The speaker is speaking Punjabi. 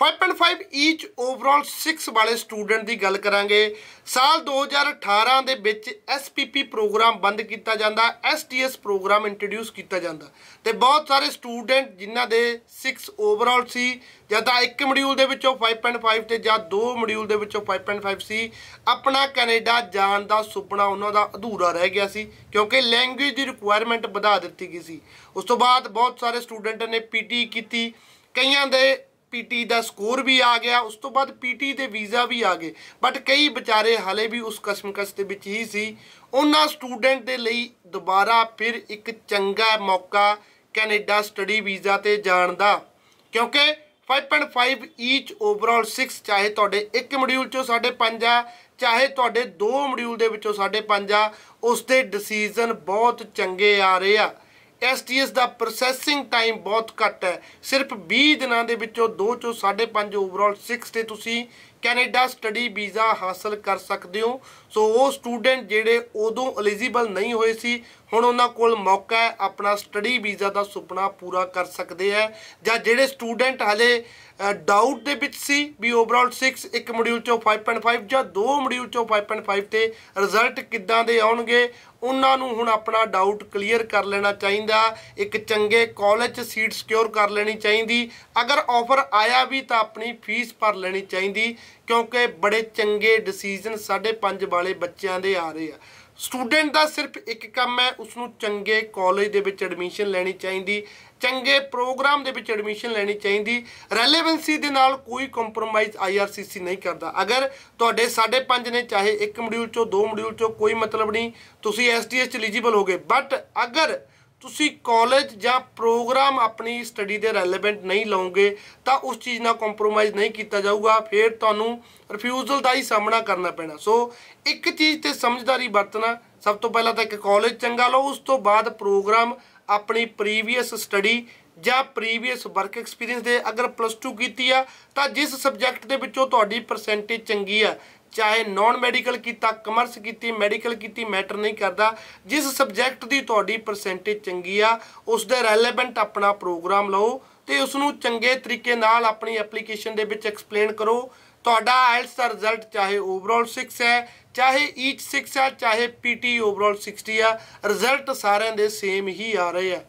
5.5 ਈਚ ਓਵਰਆਲ 6 ਵਾਲੇ ਸਟੂਡੈਂਟ ਦੀ ਗੱਲ ਕਰਾਂਗੇ ਸਾਲ 2018 ਦੇ ਵਿੱਚ ਐਸਪੀਪੀ ਪ੍ਰੋਗਰਾਮ ਬੰਦ ਕੀਤਾ ਜਾਂਦਾ ਐਸਟੀਐਸ ਪ੍ਰੋਗਰਾਮ ਇੰਟਰੋਡਿਊਸ ਕੀਤਾ ਜਾਂਦਾ ਤੇ ਬਹੁਤ ਸਾਰੇ ਸਟੂਡੈਂਟ ਜਿਨ੍ਹਾਂ ਦੇ 6 ਓਵਰਆਲ ਸੀ ਜਾਂ ਤਾਂ ਇੱਕ ਮੋਡਿਊਲ ਦੇ ਵਿੱਚੋਂ 5.5 ਤੇ ਜਾਂ ਦੋ ਮੋਡਿਊਲ ਦੇ ਵਿੱਚੋਂ 5.5 ਸੀ ਆਪਣਾ ਕੈਨੇਡਾ ਜਾਣ ਦਾ ਸੁਪਨਾ ਉਹਨਾਂ ਦਾ ਅਧੂਰਾ ਰਹਿ ਗਿਆ ਸੀ ਕਿਉਂਕਿ ਲੈਂਗੁਏਜ ਦੀ ਰਿਕੁਆਇਰਮੈਂਟ ਵਧਾ ਦਿੱਤੀ ਗਈ ਸੀ ਉਸ ਤੋਂ ਬਾਅਦ ਬਹੁਤ ਸਾਰੇ ਸਟੂਡੈਂਟ ਨੇ ਪੀਟੀ e ਕੀਤੀ ਕਈਆਂ ਦੇ ਪੀਟੀ ਦਾ ਸਕੋਰ ਵੀ ਆ ਗਿਆ ਉਸ ਤੋਂ ਬਾਅਦ ਪੀਟੀ ਦੇ ਵੀਜ਼ਾ ਵੀ ਆ ਗਏ ਬਟ ਕਈ ਵਿਚਾਰੇ ਹਲੇ ਵੀ ਉਸ ਕਸਮਕਸ ਦੇ ਵਿੱਚ ਹੀ ਸੀ ਉਹਨਾਂ ਸਟੂਡੈਂਟ ਦੇ ਲਈ ਦੁਬਾਰਾ ਫਿਰ ਇੱਕ ਚੰਗਾ ਮੌਕਾ ਕੈਨੇਡਾ ਸਟੱਡੀ ਵੀਜ਼ਾ ਤੇ ਜਾਣ ਦਾ ਕਿਉਂਕਿ 5.5 ਈਚ ਓਵਰਆਲ 6 ਚਾਹੇ ਤੁਹਾਡੇ ਇੱਕ ਮੋਡਿਊਲ ਚੋਂ 5.5 ਆ ਚਾਹੇ ਤੁਹਾਡੇ ਦੋ ਮੋਡਿਊਲ ਦੇ ਵਿੱਚੋਂ 5.5 ਆ ਉਸ ਦੇ ਡਿਸੀਜਨ ਬਹੁਤ ਚੰਗੇ ਆ ਰਹੇ ਆ ਐਸਟੀਐਸ ਦਾ ਪ੍ਰੋਸੈਸਿੰਗ ਟਾਈਮ ਬਹੁਤ ਘੱਟ ਹੈ ਸਿਰਫ 20 ਦਿਨਾਂ ਦੇ ਵਿੱਚੋਂ 2 ਚੋਂ 5.5 ਓਵਰਆਲ 6 ਤੇ ਤੁਸੀਂ ਕੈਨੇਡਾ ਸਟੱਡੀ ਵੀਜ਼ਾ ਹਾਸਲ ਕਰ ਸਕਦੇ ਹੋ ਸੋ ਉਹ ਸਟੂਡੈਂਟ ਜਿਹੜੇ ਉਦੋਂ ਐਲੀਜੀਬਲ ਨਹੀਂ ਹੋਏ ਸੀ ਹੁਣ ਉਹਨਾਂ ਕੋਲ ਮੌਕਾ ਹੈ ਆਪਣਾ ਸਟੱਡੀ ਵੀਜ਼ਾ ਦਾ ਸੁਪਨਾ ਪੂਰਾ ਕਰ ਸਕਦੇ ਆ ਜਾਂ ਜਿਹੜੇ ਸਟੂਡੈਂਟ ਹਲੇ ਡਾਊਟ ਦੇ ਵਿੱਚ ਸੀ ਵੀ ਓਵਰਆਲ 6 ਇੱਕ ਮੋਡਿਊਲ ਚੋਂ 5.5 ਜਾਂ ਦੋ ਮੋਡਿਊਲ ਚੋਂ 5.5 ਤੇ ਰਿਜ਼ਲਟ ਕਿੱਦਾਂ ਦੇ ਆਉਣਗੇ ਉਹਨਾਂ ਨੂੰ ਹੁਣ ਆਪਣਾ ਡਾਊਟ ਕਲੀਅਰ ਕਰ ਲੈਣਾ ਚਾਹੀਦਾ ਇੱਕ ਚੰਗੇ ਕਾਲਜ ਸੀਟ ਸਿਕਿਉਰ ਕਰ ਲੈਣੀ ਚਾਹੀਦੀ ਅਗਰ ਆਫਰ ਆਇਆ ਵੀ ਤਾਂ ਆਪਣੀ ਫੀਸ ਭਰ ਲੈਣੀ ਚਾਹੀਦੀ ਕਿਉਂਕਿ ਬੜੇ ਚੰਗੇ ਡਿਸੀਜਨ 5.5 ਵਾਲੇ ਬੱਚਿਆਂ ਦੇ ਆ ਰਹੇ ਆ ਸਟੂਡੈਂਟ ਦਾ ਸਿਰਫ ਇੱਕ ਕੰਮ ਹੈ ਉਸ ਨੂੰ ਚੰਗੇ ਕਾਲਜ ਦੇ ਵਿੱਚ ਐਡਮਿਸ਼ਨ ਲੈਣੀ ਚਾਹੀਦੀ ਚੰਗੇ ਪ੍ਰੋਗਰਾਮ ਦੇ ਵਿੱਚ ਐਡਮਿਸ਼ਨ ਲੈਣੀ ਚਾਹੀਦੀ ਰੈਲੇਵੈਂਸੀ ਦੇ ਨਾਲ ਕੋਈ ਕੰਪਰੋਮਾਈਜ਼ ਆਈਆਰਸੀਸੀ ਨਹੀਂ ਕਰਦਾ ਅਗਰ ਤੁਹਾਡੇ 5.5 ਨੇ ਚਾਹੇ ਇੱਕ ਮੋਡਿਊਲ ਚੋਂ ਦੋ ਮੋਡਿਊਲ ਚੋਂ ਕੋਈ ਮਤਲਬ ਨਹੀਂ ਤੁਸੀਂ ਐਸਟੀਐਸ ਚ ਐਲੀਜੀਬਲ ਹੋਗੇ ਬਟ ਅਗਰ ਤੁਸੀਂ ਕਾਲਜ ਜਾਂ ਪ੍ਰੋਗਰਾਮ ਆਪਣੀ ਸਟੱਡੀ ਦੇ ਰੈਲੇਵੈਂਟ ਨਹੀਂ ਲਾਉਂਗੇ ਤਾਂ ਉਸ ਚੀਜ਼ ਨਾਲ ਕੰਪਰੋਮਾਈਜ਼ ਨਹੀਂ ਕੀਤਾ ਜਾਊਗਾ ਫਿਰ ਤੁਹਾਨੂੰ ਰਿਫਿਊਜ਼ਲ ਦਾ ਹੀ ਸਾਹਮਣਾ ਕਰਨਾ ਪੈਣਾ ਸੋ ਇੱਕ ਚੀਜ਼ ਤੇ ਸਮਝਦਾਰੀ ਵਰਤਣਾ ਸਭ ਤੋਂ ਪਹਿਲਾਂ ਤਾਂ ਇੱਕ ਕਾਲਜ ਚੰਗਾ ਲਓ ਉਸ ਤੋਂ ਬਾਅਦ ਪ੍ਰੋਗਰਾਮ ਆਪਣੀ ਪ੍ਰੀਵੀਅਸ ਸਟੱਡੀ ਜਾਂ ਪ੍ਰੀਵੀਅਸ ਵਰਕ ਐਕਸਪੀਰੀਅੰਸ ਦੇ ਅਗਰ ਪਲੱਸ 2 ਕੀਤੀ ਆ ਤਾਂ ਜਿਸ ਸਬਜੈਕਟ ਦੇ ਵਿੱਚੋਂ ਤੁਹਾਡੀ ਪਰਸੈਂਟੇਜ ਚੰਗੀ ਆ ਚਾਹੇ ਨਾਨ ਮੈਡੀਕਲ ਕੀਤਾ ਕਮਰਸ ਕੀਤੀ ਮੈਡੀਕਲ ਕੀਤੀ ਮੈਟਰ ਨਹੀਂ ਕਰਦਾ ਜਿਸ ਸਬਜੈਕਟ ਦੀ ਤੁਹਾਡੀ ਪਰਸੈਂਟੇਜ ਚੰਗੀ ਆ ਉਸ ਦੇ ਰੈਲੇਵੈਂਟ ਆਪਣਾ ਪ੍ਰੋਗਰਾਮ ਲਓ ਤੇ ਉਸ ਨੂੰ ਚੰਗੇ ਤਰੀਕੇ ਨਾਲ ਆਪਣੀ ਐਪਲੀਕੇਸ਼ਨ ਦੇ ਵਿੱਚ ਐਕਸਪਲੇਨ ਕਰੋ ਤੁਹਾਡਾ ਆਇਲਸ ਦਾ ਰਿਜ਼ਲਟ ਚਾਹੇ ਓਵਰਆਲ 6 ਹੈ ਚਾਹੇ ਈਚ 6 ਹੈ ਚਾਹੇ ਪੀਟੀ ਓਵਰਆਲ 60 ਆ ਰਿਜ਼ਲਟ ਸਾਰਿਆਂ ਦੇ ਸੇਮ ਹੀ ਆ ਰਹੇ ਆ